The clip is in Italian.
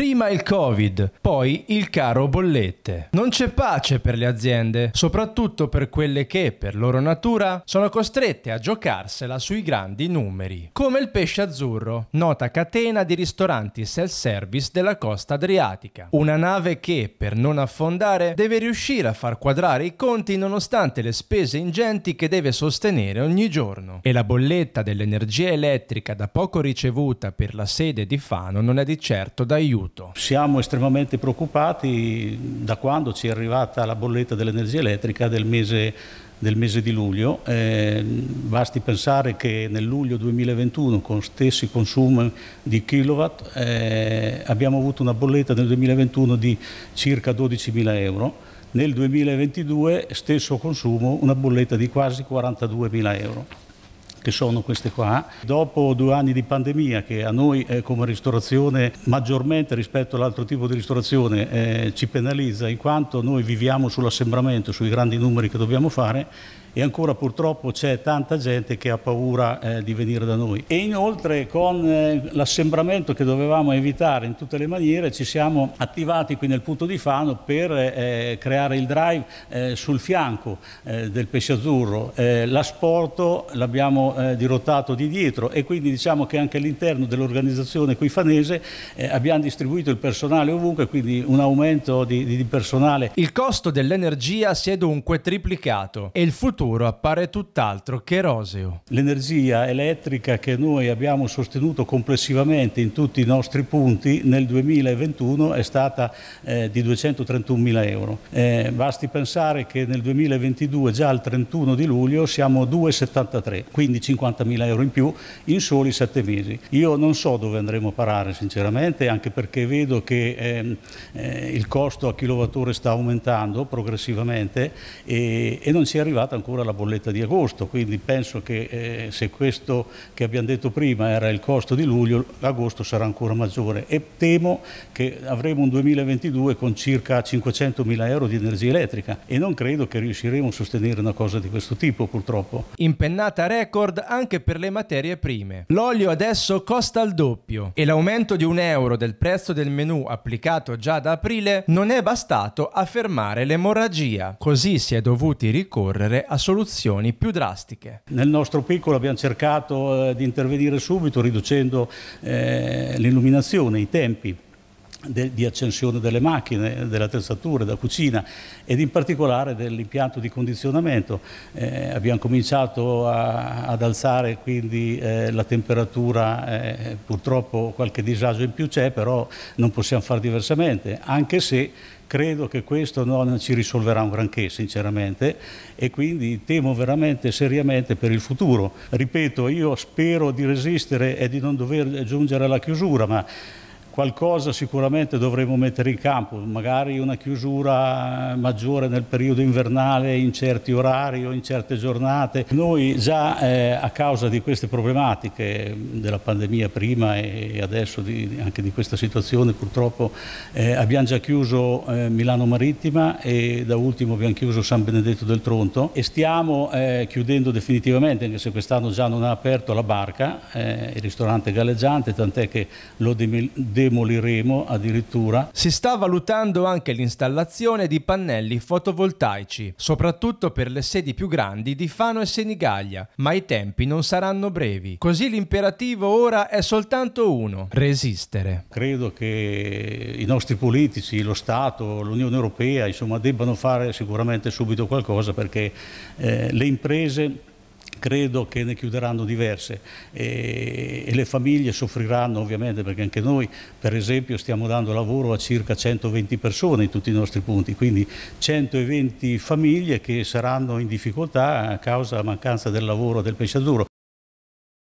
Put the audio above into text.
Prima il Covid, poi il caro bollette. Non c'è pace per le aziende, soprattutto per quelle che, per loro natura, sono costrette a giocarsela sui grandi numeri. Come il pesce azzurro, nota catena di ristoranti self-service della costa adriatica. Una nave che, per non affondare, deve riuscire a far quadrare i conti nonostante le spese ingenti che deve sostenere ogni giorno. E la bolletta dell'energia elettrica da poco ricevuta per la sede di Fano non è di certo d'aiuto tutto. Siamo estremamente preoccupati da quando ci è arrivata la bolletta dell'energia elettrica del mese del mese di luglio. Eh, basti pensare che nel luglio 2021, con stessi consumi di kilowatt, eh, abbiamo avuto una bolletta nel 2021 di circa 12.000 euro. Nel 2022, stesso consumo, una bolletta di quasi 42.000 euro che sono queste qua. Dopo due anni di pandemia che a noi eh, come ristorazione maggiormente rispetto all'altro tipo di ristorazione eh, ci penalizza in quanto noi viviamo sull'assembramento, sui grandi numeri che dobbiamo fare e ancora purtroppo c'è tanta gente che ha paura eh, di venire da noi. E inoltre con eh, l'assembramento che dovevamo evitare in tutte le maniere ci siamo attivati qui nel punto di Fano per eh, creare il drive eh, sul fianco eh, del pesce azzurro. Eh, l'asporto l'abbiamo eh, dirottato di dietro e quindi diciamo che anche all'interno dell'organizzazione qui fanese eh, abbiamo distribuito il personale ovunque, quindi un aumento di, di, di personale. Il costo dell'energia si è dunque triplicato e il futuro appare tutt'altro che roseo. L'energia elettrica che noi abbiamo sostenuto complessivamente in tutti i nostri punti nel 2021 è stata eh, di 231 mila euro. Eh, basti pensare che nel 2022 già al 31 di luglio siamo 2,73, 15 50.000 euro in più in soli sette mesi. Io non so dove andremo a parare sinceramente, anche perché vedo che eh, eh, il costo a kilowattore sta aumentando progressivamente e, e, non si è arrivata ancora la bolletta di agosto, quindi penso che eh, se questo che abbiamo detto prima era il costo di luglio, agosto sarà ancora maggiore e temo che avremo un 2022 con circa 500.000 euro di energia elettrica e non credo che riusciremo a sostenere una cosa di questo tipo purtroppo. Impennata record record anche per le materie prime. L'olio adesso costa il doppio e l'aumento di un euro del prezzo del menù applicato già da aprile non è bastato a fermare l'emorragia. Così si è dovuti ricorrere a soluzioni più drastiche. Nel nostro piccolo abbiamo cercato eh, di intervenire subito riducendo eh, l'illuminazione, i tempi de, di accensione delle macchine, delle attrezzature, della cucina ed in particolare dell'impianto di condizionamento. Eh, abbiamo cominciato a, ad alzare quindi eh, la temperatura, eh, purtroppo qualche disagio in più c'è, però non possiamo fare diversamente, anche se credo che questo non ci risolverà un granché sinceramente e quindi temo veramente seriamente per il futuro. Ripeto, io spero di resistere e di non dover giungere alla chiusura, ma qualcosa sicuramente dovremo mettere in campo, magari una chiusura maggiore nel periodo invernale in certi orari o in certe giornate. Noi già eh, a causa di queste problematiche della pandemia prima e adesso di, anche di questa situazione purtroppo eh, abbiamo già chiuso eh, Milano Marittima e da ultimo abbiamo chiuso San Benedetto del Tronto e stiamo eh, chiudendo definitivamente, anche se quest'anno già non ha aperto la barca, eh, il ristorante galleggiante, tant'è che lo de- demoliremo addirittura. Si sta valutando anche l'installazione di pannelli fotovoltaici, soprattutto per le sedi più grandi di Fano e Senigallia, ma i tempi non saranno brevi. Così l'imperativo ora è soltanto uno, resistere. Credo che i nostri politici, lo Stato, l'Unione Europea, insomma, debbano fare sicuramente subito qualcosa perché eh, le imprese credo che ne chiuderanno diverse e, e, le famiglie soffriranno ovviamente perché anche noi per esempio stiamo dando lavoro a circa 120 persone in tutti i nostri punti, quindi 120 famiglie che saranno in difficoltà a causa della mancanza del lavoro del pesce duro.